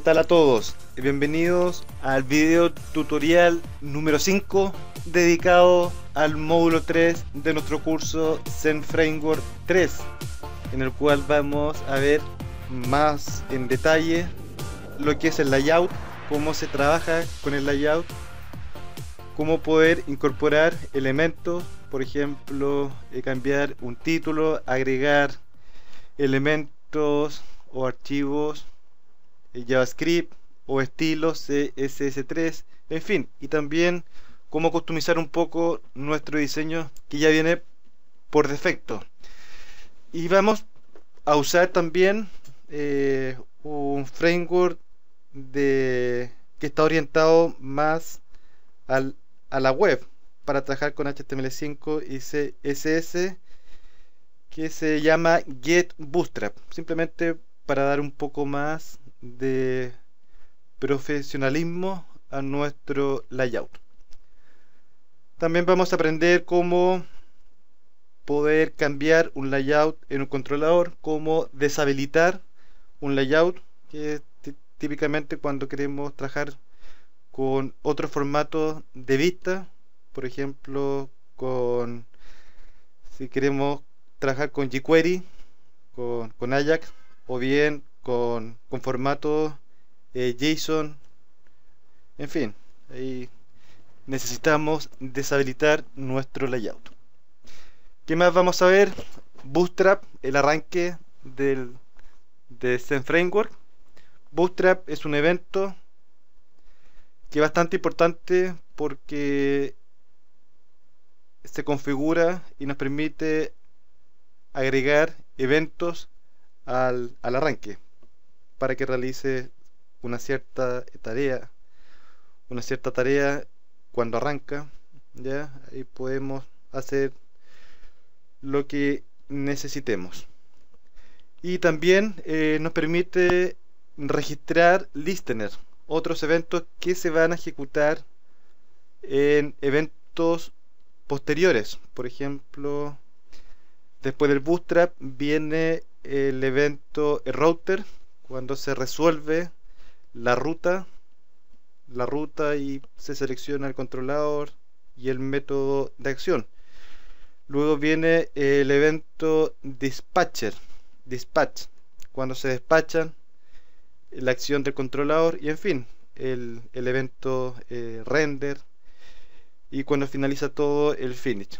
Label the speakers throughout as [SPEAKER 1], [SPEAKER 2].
[SPEAKER 1] tal a todos? Bienvenidos al video tutorial número 5 dedicado al módulo 3 de nuestro curso Zen Framework 3 en el cual vamos a ver más en detalle lo que es el layout, cómo se trabaja con el layout, cómo poder incorporar elementos, por ejemplo, eh, cambiar un título, agregar elementos o archivos eh, JavaScript o estilos CSS3, en fin, y también cómo customizar un poco nuestro diseño que ya viene por defecto. Y vamos a usar también eh, un framework de, que está orientado más a la web para trabajar con HTML5 y CSS que se llama Get Bootstrap, simplemente para dar un poco más de profesionalismo a nuestro layout. También vamos a aprender cómo poder cambiar un layout en un controlador, cómo deshabilitar un layout, que es típicamente cuando queremos trabajar con otro formato de vista, por ejemplo, con si queremos trabajar con jQuery, con, con Ajax, o bien con, formato eh, JSON. En fin, ahí necesitamos deshabilitar nuestro layout. ¿Qué más vamos a ver? Bootstrap, el arranque del, de Zen Framework. Bootstrap es un evento que es bastante importante porque se configura y nos permite agregar eventos al arranque para que realice una cierta tarea, una cierta tarea cuando arranca, ¿ya? Y podemos hacer lo que necesitemos. Y también eh, nos permite registrar listener, otros eventos que se van a ejecutar en eventos posteriores. Por ejemplo, después del bootstrap viene el evento router cuando se resuelve la ruta, la ruta y se selecciona el controlador y el método de acción. Luego viene el evento dispatcher, dispatch, cuando se despachan la acción del controlador y en fin, el, evento eh, render y cuando finaliza todo el finish.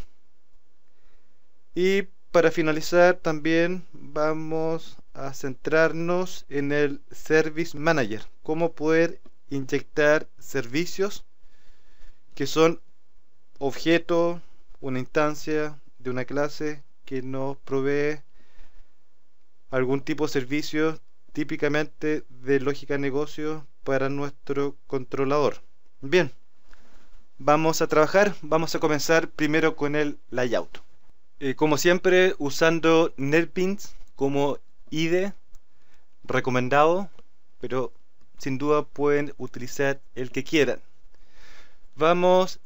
[SPEAKER 1] Y para finalizar también vamos a centrarnos en el Service Manager, cómo poder inyectar servicios que son objeto, una instancia de una clase que nos provee algún tipo de servicio típicamente de lógica de negocio para nuestro controlador. Bien, vamos a trabajar, vamos a comenzar primero con el layout. Eh, como siempre usando NetBeans como IDE recomendado, pero sin duda pueden utilizar el que quieran. Vamos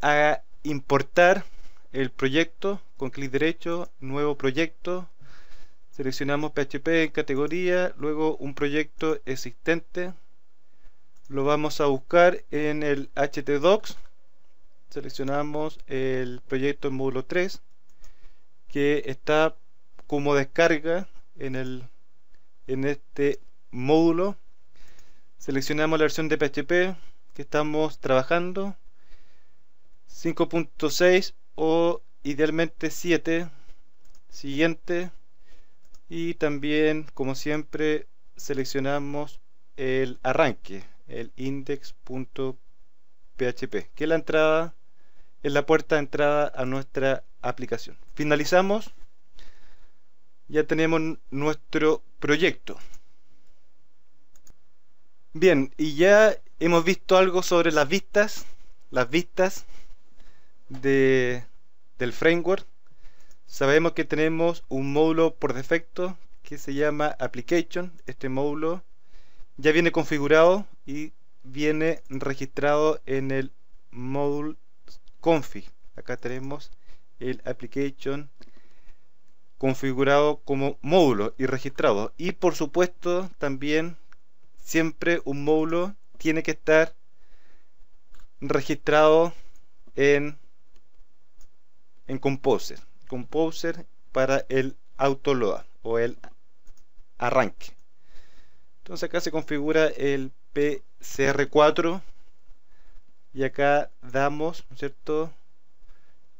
[SPEAKER 1] a importar el proyecto con clic derecho, nuevo proyecto, seleccionamos PHP en categoría, luego un proyecto existente, lo vamos a buscar en el htdocs, seleccionamos el proyecto en módulo 3 que está como descarga en, en este módulo seleccionamos la versión de PHP que estamos trabajando 5.6 o idealmente 7 siguiente y también como siempre seleccionamos el arranque el index.php que es la entrada es la puerta de entrada a nuestra aplicación finalizamos ya tenemos nuestro proyecto. Bien, y ya hemos visto algo sobre las vistas, las vistas de, del framework. Sabemos que tenemos un módulo por defecto que se llama application. Este módulo ya viene configurado y viene registrado en el módulo config. Acá tenemos el application configurado como módulo y registrado. Y por supuesto también siempre un módulo tiene que estar registrado en, en Composer. Composer para el autoload o el arranque. Entonces acá se configura el PCR4 y acá damos, ¿cierto?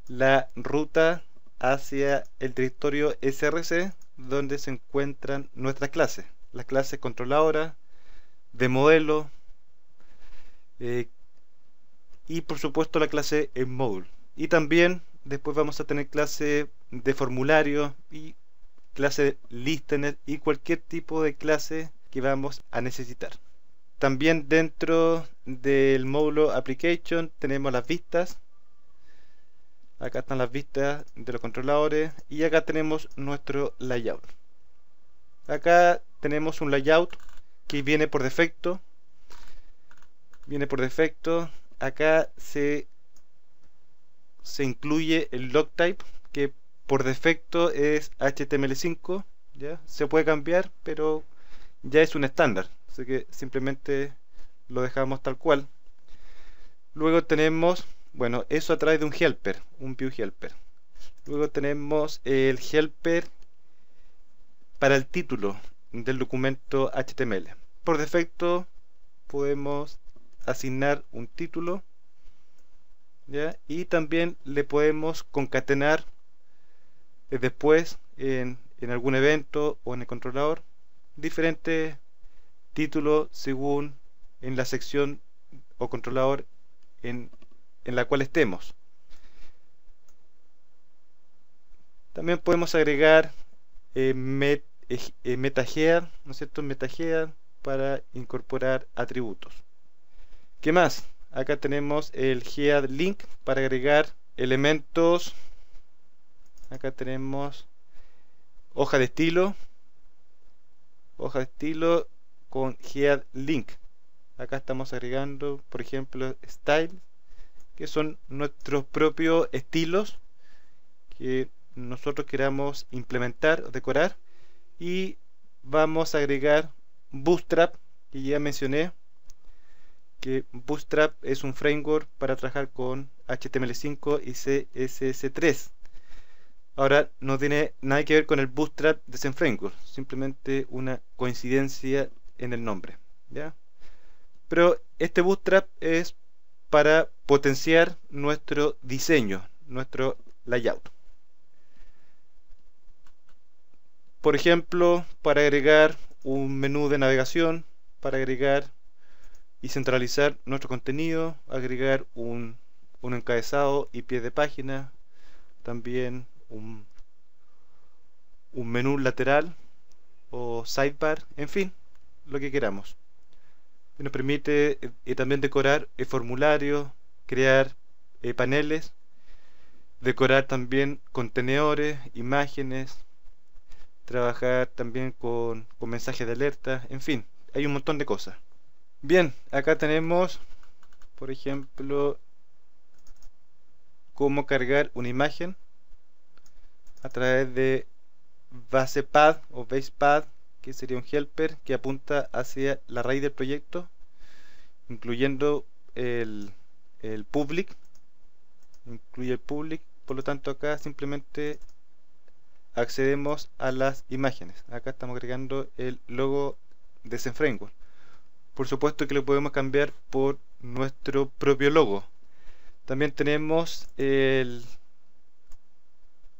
[SPEAKER 1] La ruta hacia el directorio src donde se encuentran nuestras clases, las clases controladora de modelo eh, y por supuesto la clase en módulo. Y también después vamos a tener clase de formulario y clase listener y cualquier tipo de clase que vamos a necesitar. También dentro del módulo application tenemos las vistas acá están las vistas de los controladores y acá tenemos nuestro layout acá tenemos un layout que viene por defecto viene por defecto acá se se incluye el log type que por defecto es HTML5 ¿ya? se puede cambiar pero ya es un estándar así que simplemente lo dejamos tal cual luego tenemos bueno, eso a través de un helper, un view helper. Luego tenemos el helper para el título del documento HTML. Por defecto podemos asignar un título ¿ya? y también le podemos concatenar eh, después en, en algún evento o en el controlador diferentes títulos según en la sección o controlador en en la cual estemos. También podemos agregar eh, eh ¿no cierto? para incorporar atributos. ¿Qué más? Acá tenemos el head link para agregar elementos. Acá tenemos hoja de estilo. Hoja de estilo con head link. Acá estamos agregando, por ejemplo, style que son nuestros propios estilos que nosotros queramos implementar o decorar y vamos a agregar Bootstrap que ya mencioné que Bootstrap es un framework para trabajar con HTML5 y CSS3 ahora no tiene nada que ver con el Bootstrap de ese framework simplemente una coincidencia en el nombre pero este Bootstrap es para potenciar nuestro diseño, nuestro layout. Por ejemplo, para agregar un menú de navegación, para agregar y centralizar nuestro contenido, agregar un, encabezado y pie de página, también un, menú lateral o sidebar, en fin, lo que queramos. Nos permite eh, también decorar el formulario, crear eh, paneles, decorar también contenedores, imágenes, trabajar también con, con mensajes de alerta, en fin, hay un montón de cosas. Bien, acá tenemos, por ejemplo, cómo cargar una imagen a través de basepad o basepad que sería un helper que apunta hacia la raíz del proyecto incluyendo el, el public incluye el public por lo tanto acá simplemente accedemos a las imágenes acá estamos agregando el logo de ese por supuesto que lo podemos cambiar por nuestro propio logo también tenemos el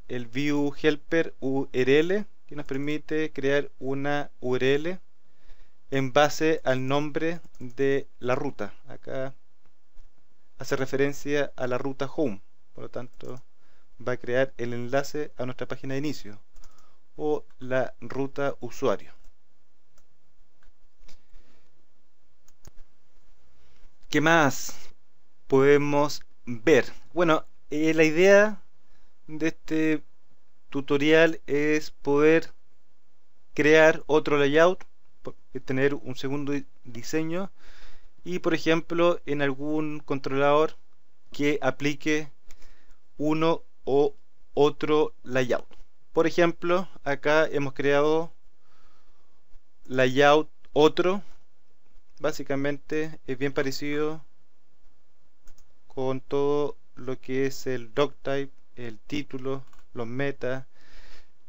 [SPEAKER 1] el view helper url que nos permite crear una url en base al nombre de la ruta acá hace referencia a la ruta home, por lo tanto va a crear el enlace a nuestra página de inicio o la ruta usuario. ¿Qué más podemos ver? Bueno, eh, la idea de este tutorial es poder crear otro layout, tener un segundo diseño y por ejemplo en algún controlador que aplique uno o otro layout. Por ejemplo, acá hemos creado layout otro. Básicamente es bien parecido con todo lo que es el doctype, el título, los metas,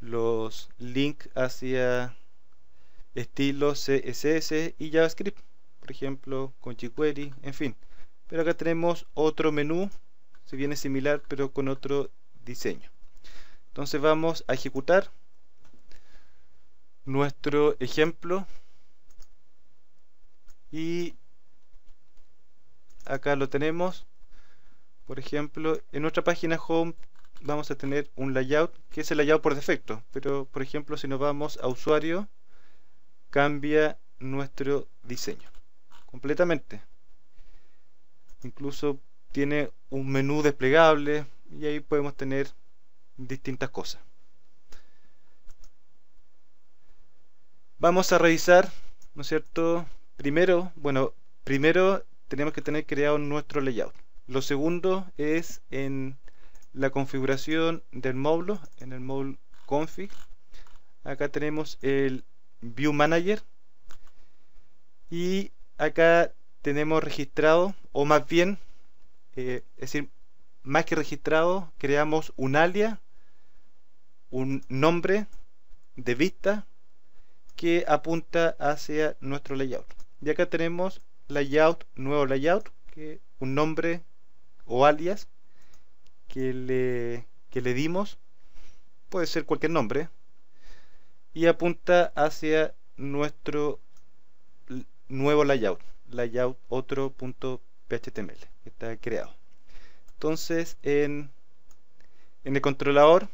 [SPEAKER 1] los links hacia estilos CSS y JavaScript por ejemplo con jQuery, en fin. Pero acá tenemos otro menú, se viene similar pero con otro diseño. Entonces vamos a ejecutar nuestro ejemplo y acá lo tenemos. Por ejemplo, en nuestra página home vamos a tener un layout que es el layout por defecto, pero por ejemplo si nos vamos a usuario cambia nuestro diseño completamente. Incluso tiene un menú desplegable y ahí podemos tener distintas cosas. Vamos a revisar, ¿no es cierto? Primero, bueno, primero tenemos que tener creado nuestro layout. Lo segundo es en la configuración del módulo, en el módulo config. Acá tenemos el view manager y acá tenemos registrado, o más bien, eh, es decir, más que registrado, creamos un alias, un nombre de vista que apunta hacia nuestro layout. Y acá tenemos layout, nuevo layout, que un nombre o alias que le, que le dimos, puede ser cualquier nombre, y apunta hacia nuestro nuevo layout, layout otro.phtml que está creado. Entonces en, en el controlador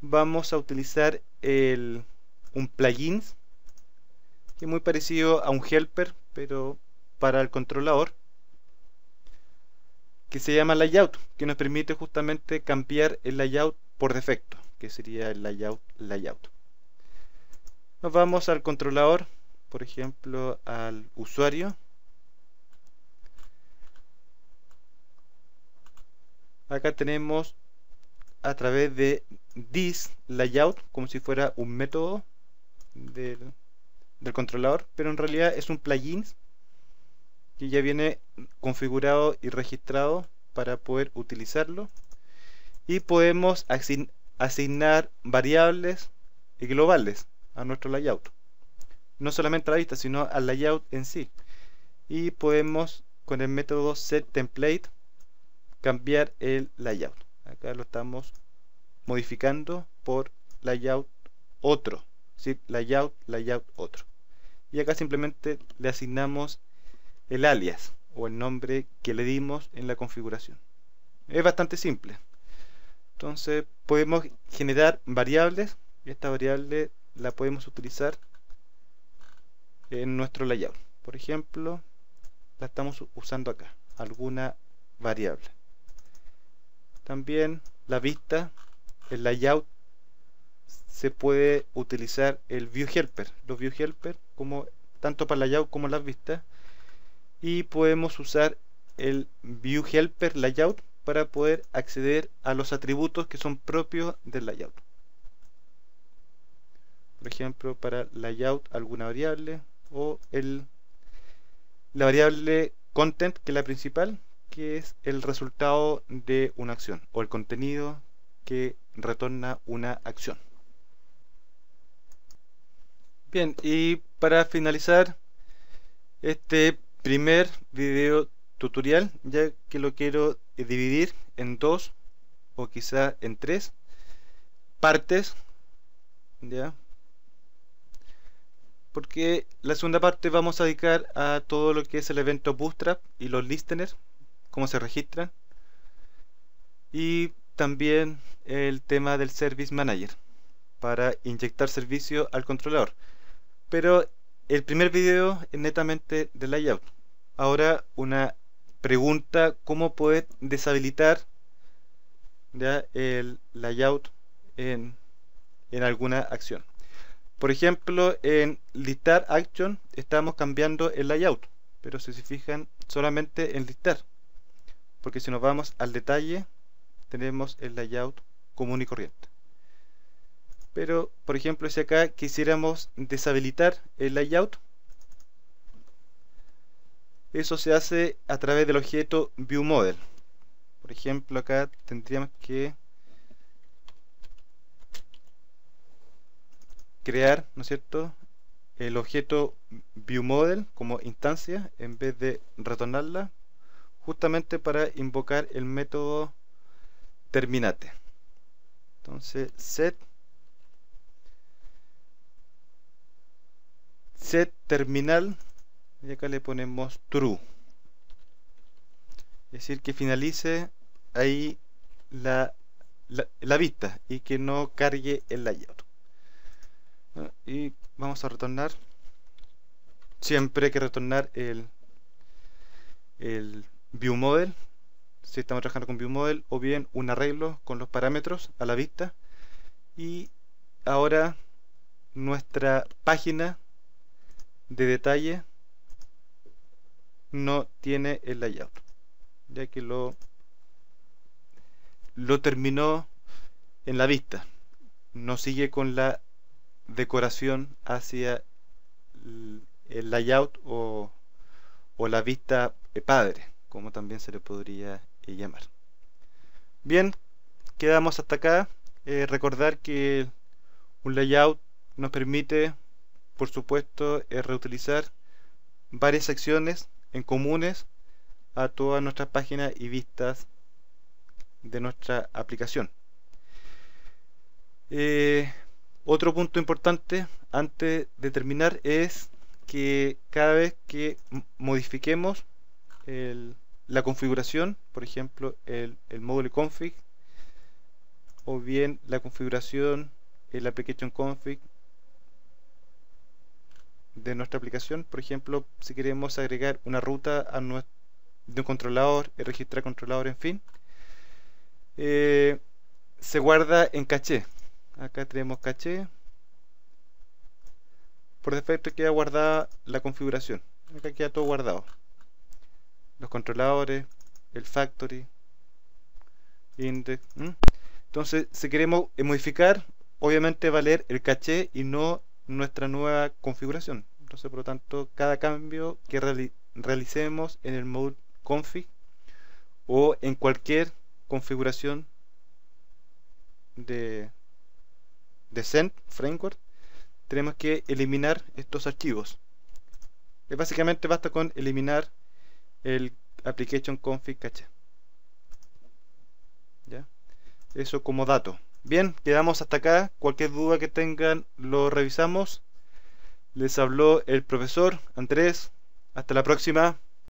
[SPEAKER 1] vamos a utilizar el, un plugin que es muy parecido a un helper pero para el controlador que se llama layout que nos permite justamente cambiar el layout por defecto que sería el layout layout nos vamos al controlador por ejemplo, al usuario. Acá tenemos a través de this layout como si fuera un método del, controlador, pero en realidad es un plugin que ya viene configurado y registrado para poder utilizarlo y podemos asignar variables y globales a nuestro layout no solamente a la vista, sino al layout en sí. Y podemos con el método setTemplate cambiar el layout. Acá lo estamos modificando por layout otro. ¿sí? Layout, layout otro. Y acá simplemente le asignamos el alias o el nombre que le dimos en la configuración. Es bastante simple. Entonces podemos generar variables. Esta variable la podemos utilizar en nuestro layout. Por ejemplo, la estamos usando acá, alguna variable. También la vista, el layout, se puede utilizar el view helper, los view helper como tanto para layout como las vistas y podemos usar el view helper layout para poder acceder a los atributos que son propios del layout por ejemplo para layout alguna variable o el, la variable content, que es la principal, que es el resultado de una acción o el contenido que retorna una acción. Bien, y para finalizar este primer video tutorial, ya que lo quiero dividir en dos o quizá en tres partes, ¿ya? porque la segunda parte vamos a dedicar a todo lo que es el evento Bootstrap y los listeners, cómo se registran, y también el tema del Service Manager para inyectar servicio al controlador. Pero el primer video es netamente de layout. Ahora una pregunta, ¿cómo puedo deshabilitar el layout en alguna acción? Por ejemplo, en listar action estamos cambiando el layout, pero si se fijan solamente en listar, porque si nos vamos al detalle tenemos el layout común y corriente. Pero, por ejemplo, si acá quisiéramos deshabilitar el layout, eso se hace a través del objeto ViewModel. Por ejemplo, acá tendríamos que crear, ¿no es cierto?, el objeto viewModel como instancia en vez de retornarla, justamente para invocar el método terminate. Entonces, set set terminal y acá le ponemos true es decir que finalice ahí la, la, la, vista y que no cargue el layout y vamos a retornar siempre hay que retornar el el view model si estamos trabajando con view model o bien un arreglo con los parámetros a la vista y ahora nuestra página de detalle no tiene el layout ya que lo lo terminó en la vista no sigue con la decoración hacia el layout o, o la vista eh, padre, como también se le podría eh, llamar. Bien, quedamos hasta acá. Eh, recordar que un layout nos permite, por supuesto, reutilizar varias secciones en comunes a todas nuestras páginas y vistas de nuestra aplicación. Otro punto importante antes de terminar es que cada vez que modifiquemos la configuración, por ejemplo el, módulo config o bien la configuración, el application config de nuestra aplicación, por ejemplo, si queremos agregar una ruta a nuestro, de un controlador, eh, registrar controlador, en fin, eh, se guarda en caché, acá tenemos caché por defecto queda guardada la configuración acá queda todo guardado los controladores el factory index entonces si queremos eh, modificar obviamente va a leer el caché y no nuestra nueva configuración entonces por lo tanto cada cambio que realicemos en el mode config o en cualquier configuración de, de Framework, tenemos que eliminar estos archivos. Eh, básicamente basta con eliminar el application config ¿Ya? Eso como dato. Bien, quedamos hasta acá. Cualquier duda que tengan lo revisamos. Les habló el profesor Andrés. Hasta la próxima.